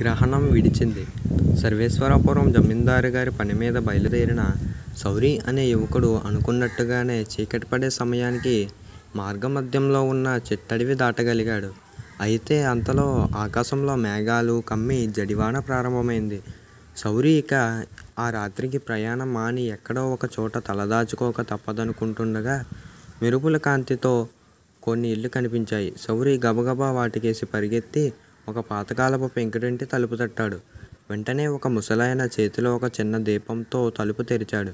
గ్రహణం విడిచింది సర్వేశ్వరపురం జమీందారు గారి పని మీద బయలుదేరిన సౌరి అనే యువకుడు అనుకున్నట్టుగానే చీకటి పడే సమయానికి మార్గమధ్యంలో ఉన్న చిట్టడివి దాటగలిగాడు అయితే అంతలో ఆకాశంలో మేఘాలు కమ్మి జడివాన ప్రారంభమైంది సౌరి ఇక ఆ రాత్రికి ప్రయాణం మాని ఎక్కడో ఒక చోట తలదాచుకోక తప్పదనుకుంటుండగా మెరుపుల కాంతితో కొన్ని ఇళ్ళు కనిపించాయి సౌరి గబగబా వాటికేసి పరిగెత్తి ఒక పాతకాలపు పెంకుటింటి తలుపు తట్టాడు వెంటనే ఒక ముసలాయన చేతిలో ఒక చిన్న దీపంతో తలుపు తెరిచాడు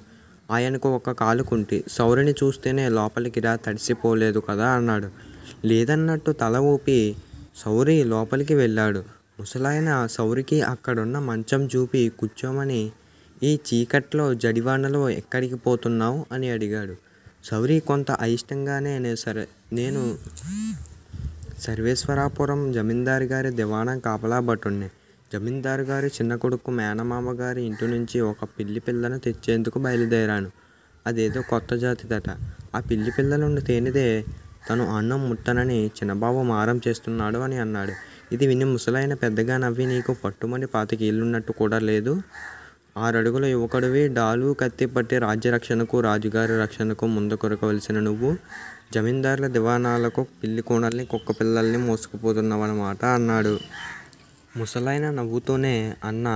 ఆయనకు ఒక కాలు కుంటి సౌరిని చూస్తేనే లోపలికి రా తడిసిపోలేదు కదా అన్నాడు లేదన్నట్టు తల ఊపి సౌరి లోపలికి వెళ్ళాడు ముసలాయన సౌరికి అక్కడున్న మంచం చూపి కూర్చోమని ఈ చీకట్లో జడివానలో ఎక్కడికి పోతున్నావు అని అడిగాడు సౌరి కొంత అయిష్టంగానే నేను సరే నేను సర్వేశ్వరాపురం జమీందారు గారి దివాణా కాపలా జమీందారు గారి చిన్న కొడుకు మేనమామ గారి ఇంటి నుంచి ఒక పిల్లి పిల్లను తెచ్చేందుకు బయలుదేరాను. అదేదో కొత్త జాతిదట. ఆ పిల్లి పిల్లలుండు తేనిదే తను అన్నం ముట్టనని చిన్నబాబు మారం చేస్తున్నాడు అని అన్నాడు. ఇది విని ముసలైన పెద్దగా నవ్వి నీకు పట్టుమని ఇల్లున్నట్టు కూడా లేదు ఆరడుగుల యువకుడివి. డాలు, కత్తి పట్టి రాజ్యరక్షణకు రాజుగారి ముందు ముందుకొరకవలసిన నువ్వు జమీందారుల దివాణాలకు కుక్క పిల్లల్ని మోసుకుపోతున్నావన్నమాట అన్నాడు ముసలైన నవ్వుతూనే అన్న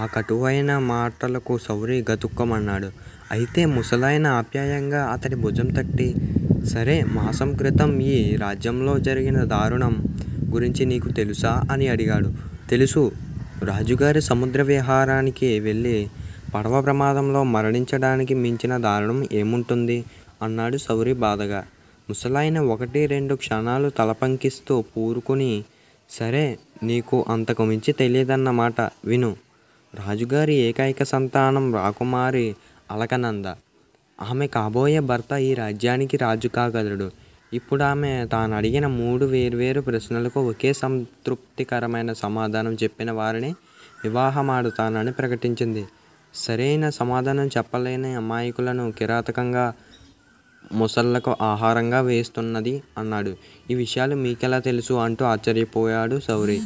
ఆ కటువైన మాటలకు సౌరి గతుక్కమన్నాడు అయితే ముసలాయన ఆప్యాయంగా అతడి భుజం తట్టి సరే మాసం క్రితం ఈ రాజ్యంలో జరిగిన దారుణం గురించి నీకు తెలుసా అని అడిగాడు తెలుసు రాజుగారి సముద్ర విహారానికి వెళ్ళి పడవ ప్రమాదంలో మరణించడానికి మించిన దారుణం ఏముంటుంది అన్నాడు సౌరి బాధగా ముసలాయన ఒకటి రెండు క్షణాలు తలపంకిస్తూ పూరుకొని సరే నీకు అంతకు మించి తెలియదన్నమాట విను రాజుగారి ఏకైక సంతానం రాకుమారి అలకనంద ఆమె కాబోయే భర్త ఈ రాజ్యానికి రాజు కాగలడు ఇప్పుడు ఆమె తాను అడిగిన మూడు వేర్వేరు ప్రశ్నలకు ఒకే సంతృప్తికరమైన సమాధానం చెప్పిన వారిని వివాహమాడుతానని ప్రకటించింది సరైన సమాధానం చెప్పలేని అమాయకులను కిరాతకంగా మొసళ్లకు ఆహారంగా వేస్తున్నది అన్నాడు ఈ విషయాలు మీకెలా తెలుసు అంటూ ఆశ్చర్యపోయాడు సౌరి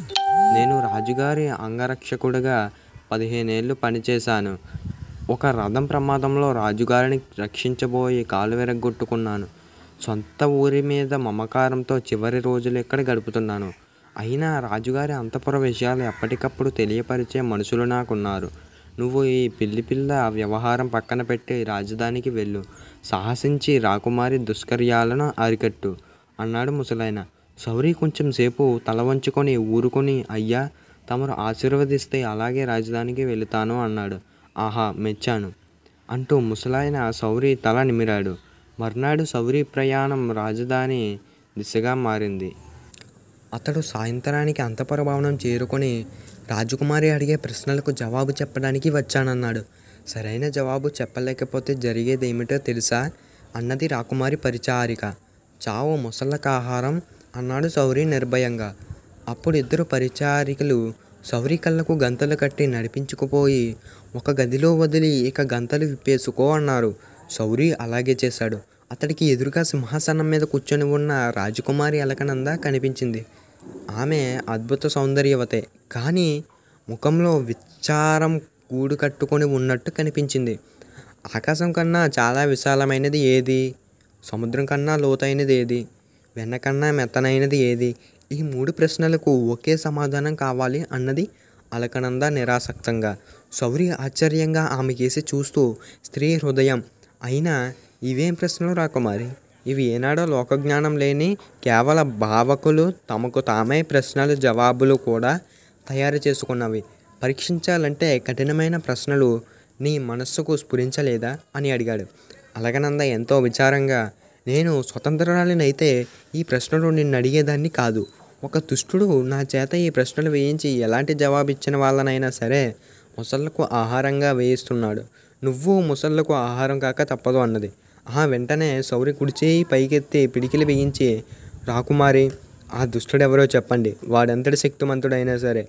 నేను రాజుగారి అంగరక్షకుడిగా పదిహేనేళ్ళు పనిచేశాను ఒక రథం ప్రమాదంలో రాజుగారిని రక్షించబోయి కాలు విరగొట్టుకున్నాను సొంత ఊరి మీద మమకారంతో చివరి రోజులు ఇక్కడ గడుపుతున్నాను అయినా రాజుగారి అంతపుర విషయాలు ఎప్పటికప్పుడు తెలియపరిచే మనుషులు నాకున్నారు నువ్వు ఈ పిల్లి పిల్ల వ్యవహారం పక్కన పెట్టి రాజధానికి వెళ్ళు సాహసించి రాకుమారి దుష్కర్యాలను అరికట్టు అన్నాడు ముసలాయన సౌరి కొంచెం సేపు తల వంచుకొని ఊరుకొని అయ్యా తమరు ఆశీర్వదిస్తే అలాగే రాజధానికి వెళుతాను అన్నాడు ఆహా మెచ్చాను అంటూ ముసలాయన సౌరి తల నిమిరాడు మర్నాడు సౌరి ప్రయాణం రాజధాని దిశగా మారింది అతడు సాయంత్రానికి అంతఃపుర భవనం చేరుకొని రాజకుమారి అడిగే ప్రశ్నలకు జవాబు చెప్పడానికి వచ్చానన్నాడు సరైన జవాబు చెప్పలేకపోతే జరిగేది ఏమిటో తెలుసా అన్నది రాకుమారి పరిచారిక చావు ముసళ్ళకు ఆహారం అన్నాడు సౌరి నిర్భయంగా అప్పుడు ఇద్దరు పరిచారికలు సౌరి కళ్ళకు గంతలు కట్టి నడిపించుకుపోయి ఒక గదిలో వదిలి ఇక గంతలు విప్పేసుకో అన్నారు సౌరి అలాగే చేశాడు అతడికి ఎదురుగా సింహాసనం మీద కూర్చొని ఉన్న రాజకుమారి అలకనంద కనిపించింది ఆమె అద్భుత సౌందర్యవతే కానీ ముఖంలో విచారం గూడు కట్టుకొని ఉన్నట్టు కనిపించింది ఆకాశం కన్నా చాలా విశాలమైనది ఏది సముద్రం కన్నా లోతైనది ఏది వెన్నకన్నా మెత్తనైనది ఏది ఈ మూడు ప్రశ్నలకు ఒకే సమాధానం కావాలి అన్నది అలకనంద నిరాసక్తంగా సౌరి ఆశ్చర్యంగా ఆమె కేసి చూస్తూ స్త్రీ హృదయం అయినా ఇవేం ప్రశ్నలు రాకుమారి ఇవి ఏనాడో లోకజ్ఞానం లేని కేవల భావకులు తమకు తామే ప్రశ్నలు జవాబులు కూడా తయారు చేసుకున్నవి పరీక్షించాలంటే కఠినమైన ప్రశ్నలు నీ మనస్సుకు స్ఫురించలేదా అని అడిగాడు అలగనంద ఎంతో విచారంగా నేను స్వతంత్రాలనైతే ఈ ప్రశ్నలు నిన్ను అడిగేదాన్ని కాదు ఒక దుష్టుడు నా చేత ఈ ప్రశ్నలు వేయించి ఎలాంటి జవాబిచ్చిన వాళ్ళనైనా సరే ముసళ్ళకు ఆహారంగా వేయిస్తున్నాడు నువ్వు ముసళ్ళకు ఆహారం కాక తప్పదు అన్నది ఆ వెంటనే సౌరి కుడిచేయి పైకెత్తి పిడికిలు బిగించి రాకుమారి ఆ దుష్టుడెవరో ఎవరో చెప్పండి వాడెంతటి శక్తిమంతుడైనా సరే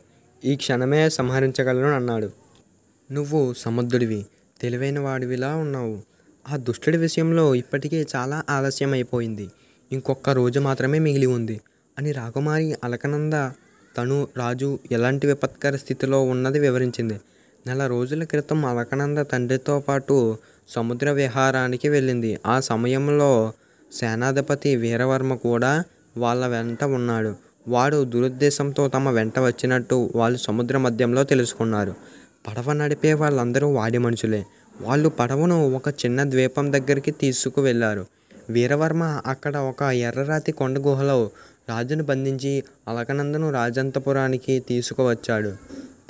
ఈ క్షణమే సంహరించగలను అన్నాడు నువ్వు సముద్రుడివి తెలివైన వాడివిలా ఉన్నావు ఆ దుష్టుడి విషయంలో ఇప్పటికే చాలా ఆలస్యం అయిపోయింది ఇంకొక రోజు మాత్రమే మిగిలి ఉంది అని రాకుమారి అలకనంద తను రాజు ఎలాంటి విపత్కర స్థితిలో ఉన్నది వివరించింది నెల రోజుల క్రితం అలకనంద తండ్రితో పాటు సముద్ర విహారానికి వెళ్ళింది ఆ సమయంలో సేనాధిపతి వీరవర్మ కూడా వాళ్ళ వెంట ఉన్నాడు వాడు దురుద్దేశంతో తమ వెంట వచ్చినట్టు వాళ్ళు సముద్ర మధ్యంలో తెలుసుకున్నారు పడవ నడిపే వాళ్ళందరూ వాడి మనుషులే వాళ్ళు పడవను ఒక చిన్న ద్వీపం దగ్గరికి తీసుకువెళ్ళారు వీరవర్మ అక్కడ ఒక ఎర్రరాతి కొండ గుహలో రాజును బంధించి అలకనందను రాజంతపురానికి తీసుకువచ్చాడు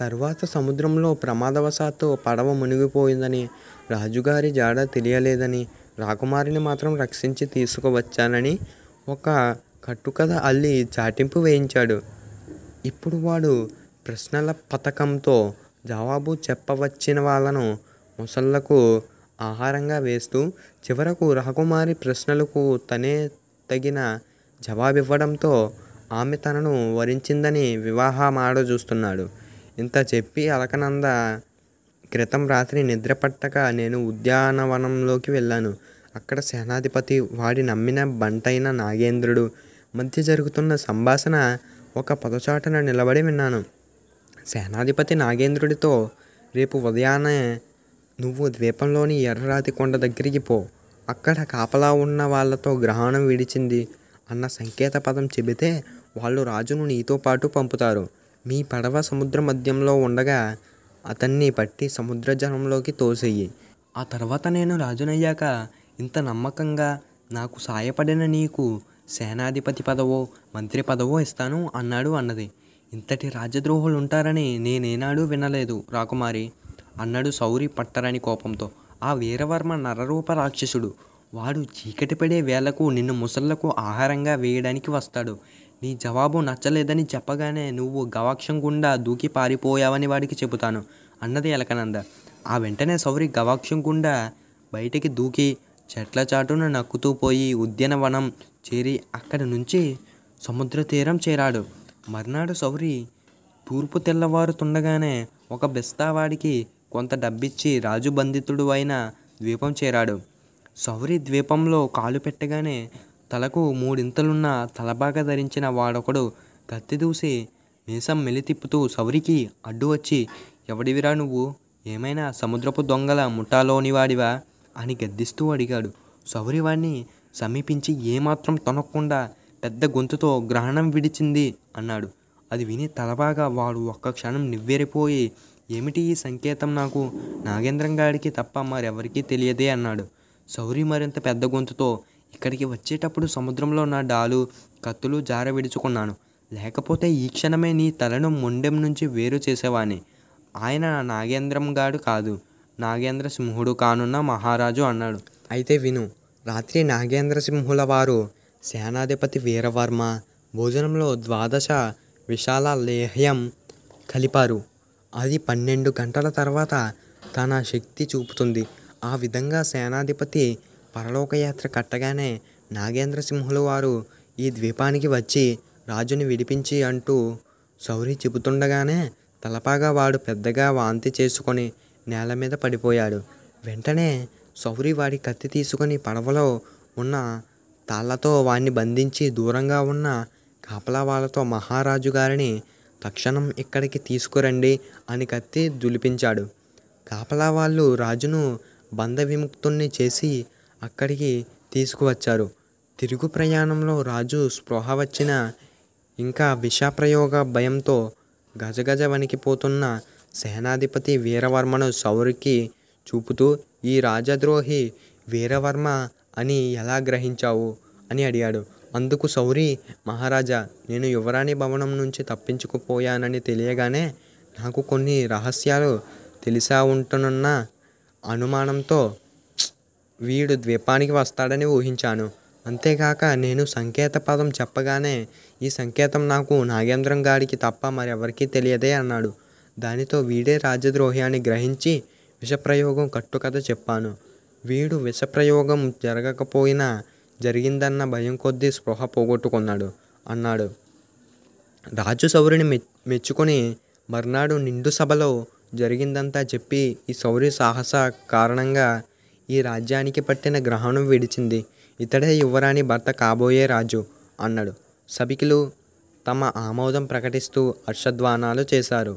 తర్వాత సముద్రంలో ప్రమాదవశాత్తు పడవ మునిగిపోయిందని రాజుగారి జాడ తెలియలేదని రాకుమారిని మాత్రం రక్షించి తీసుకువచ్చానని ఒక కట్టుకథ అల్లి చాటింపు వేయించాడు ఇప్పుడు వాడు ప్రశ్నల పథకంతో జవాబు చెప్పవచ్చిన వాళ్ళను ముసళ్ళకు ఆహారంగా వేస్తూ చివరకు రహకుమారి ప్రశ్నలకు తనే తగిన జవాబివ్వడంతో ఆమె తనను వరించిందని వివాహమాడ చూస్తున్నాడు ఇంత చెప్పి అలకనంద క్రితం రాత్రి నిద్ర పట్టక నేను ఉద్యానవనంలోకి వెళ్ళాను అక్కడ సేనాధిపతి వాడి నమ్మిన బంటైన నాగేంద్రుడు మధ్య జరుగుతున్న సంభాషణ ఒక పొదచాటున నిలబడి విన్నాను సేనాధిపతి నాగేంద్రుడితో రేపు ఉదయాన్నే నువ్వు ద్వీపంలోని ఎర్రరాతి కొండ దగ్గరికి పో అక్కడ కాపలా ఉన్న వాళ్ళతో గ్రహణం విడిచింది అన్న సంకేత పదం చెబితే వాళ్ళు రాజును నీతో పాటు పంపుతారు మీ పడవ సముద్ర మధ్యంలో ఉండగా అతన్ని పట్టి సముద్ర జలంలోకి తోసేయి ఆ తర్వాత నేను రాజునయ్యాక ఇంత నమ్మకంగా నాకు సాయపడిన నీకు సేనాధిపతి పదవో మంత్రి పదవో ఇస్తాను అన్నాడు అన్నది ఇంతటి రాజద్రోహులు ఉంటారని నేనేనాడు వినలేదు రాకుమారి అన్నాడు సౌరి పట్టరాని కోపంతో ఆ వీరవర్మ నరరూప రాక్షసుడు వాడు చీకటి పడే వేళకు నిన్ను ముసళ్లకు ఆహారంగా వేయడానికి వస్తాడు నీ జవాబు నచ్చలేదని చెప్పగానే నువ్వు గవాక్షం గుండా దూకి పారిపోయావని వాడికి చెబుతాను అన్నది ఎలకనంద ఆ వెంటనే సౌరి గవాక్షం గుండా బయటికి దూకి చెట్ల చాటున నక్కుతూ పోయి ఉద్యనవనం చేరి అక్కడి నుంచి సముద్ర తీరం చేరాడు మర్నాడు సౌరి తూర్పు తెల్లవారుతుండగానే ఒక బెస్తావాడికి కొంత డబ్బిచ్చి రాజు బంధితుడు అయిన ద్వీపం చేరాడు సౌరి ద్వీపంలో కాలు పెట్టగానే తలకు మూడింతలున్న తలబాగా ధరించిన వాడొకడు కత్తి దూసి మీసం మెలితిప్పుతూ సౌరికి అడ్డు వచ్చి ఎవడివిరా నువ్వు ఏమైనా సముద్రపు దొంగల ముఠాలోనివాడివా అని గద్దిస్తూ అడిగాడు సౌరివాణ్ణి సమీపించి ఏమాత్రం తొనక్కుండా పెద్ద గొంతుతో గ్రహణం విడిచింది అన్నాడు అది విని తలబాగా వాడు ఒక్క క్షణం నివ్వెరిపోయి ఏమిటి ఈ సంకేతం నాకు నాగేంద్రం గారికి తప్ప మరెవరికీ తెలియదే అన్నాడు సౌరి మరింత పెద్ద గొంతుతో ఇక్కడికి వచ్చేటప్పుడు సముద్రంలో నా డాలు కత్తులు జార విడుచుకున్నాను లేకపోతే ఈ క్షణమే నీ తలను మొండెం నుంచి వేరు చేసేవాణ్ణి ఆయన నాగేంద్రం గాడు కాదు నాగేంద్ర సింహుడు కానున్న మహారాజు అన్నాడు అయితే విను రాత్రి నాగేంద్ర సింహుల వారు సేనాధిపతి వీరవర్మ భోజనంలో ద్వాదశ విశాల లేహ్యం కలిపారు అది పన్నెండు గంటల తర్వాత తన శక్తి చూపుతుంది ఆ విధంగా సేనాధిపతి పరలోకయాత్ర కట్టగానే నాగేంద్ర సింహుల వారు ఈ ద్వీపానికి వచ్చి రాజుని విడిపించి అంటూ సౌరి చెబుతుండగానే తలపాగా వాడు పెద్దగా వాంతి చేసుకొని నేల మీద పడిపోయాడు వెంటనే సౌరి వాడి కత్తి తీసుకుని పడవలో ఉన్న తాళ్లతో వాణ్ణి బంధించి దూరంగా ఉన్న కాపలా వాళ్ళతో మహారాజు గారిని తక్షణం ఇక్కడికి తీసుకురండి అని కత్తి దులిపించాడు కాపలా వాళ్ళు రాజును బంధ విముక్తుణ్ణి చేసి అక్కడికి తీసుకువచ్చారు తిరుగు ప్రయాణంలో రాజు స్పృహ వచ్చిన ఇంకా విషప్రయోగ భయంతో గజగజ వణికిపోతున్న సేనాధిపతి వీరవర్మను శౌరికి చూపుతూ ఈ రాజద్రోహి వీరవర్మ అని ఎలా గ్రహించావు అని అడిగాడు అందుకు శౌరి మహారాజా నేను యువరాణి భవనం నుంచి తప్పించుకుపోయానని తెలియగానే నాకు కొన్ని రహస్యాలు తెలిసా ఉంటున్న అనుమానంతో వీడు ద్వీపానికి వస్తాడని ఊహించాను అంతేకాక నేను సంకేత పదం చెప్పగానే ఈ సంకేతం నాకు నాగేంద్రం గారికి తప్ప మరెవరికీ తెలియదే అన్నాడు దానితో వీడే రాజద్రోహి అని గ్రహించి విషప్రయోగం కట్టుకథ చెప్పాను వీడు విషప్రయోగం జరగకపోయినా జరిగిందన్న భయం కొద్దీ స్పృహ పోగొట్టుకున్నాడు అన్నాడు రాజు సౌరిని మె మెచ్చుకొని మర్నాడు నిండు సభలో జరిగిందంతా చెప్పి ఈ సౌరి సాహస కారణంగా ఈ రాజ్యానికి పట్టిన గ్రహణం విడిచింది ఇతడే యువరాణి భర్త కాబోయే రాజు అన్నాడు సభికులు తమ ఆమోదం ప్రకటిస్తూ హర్షధ్వానాలు చేశారు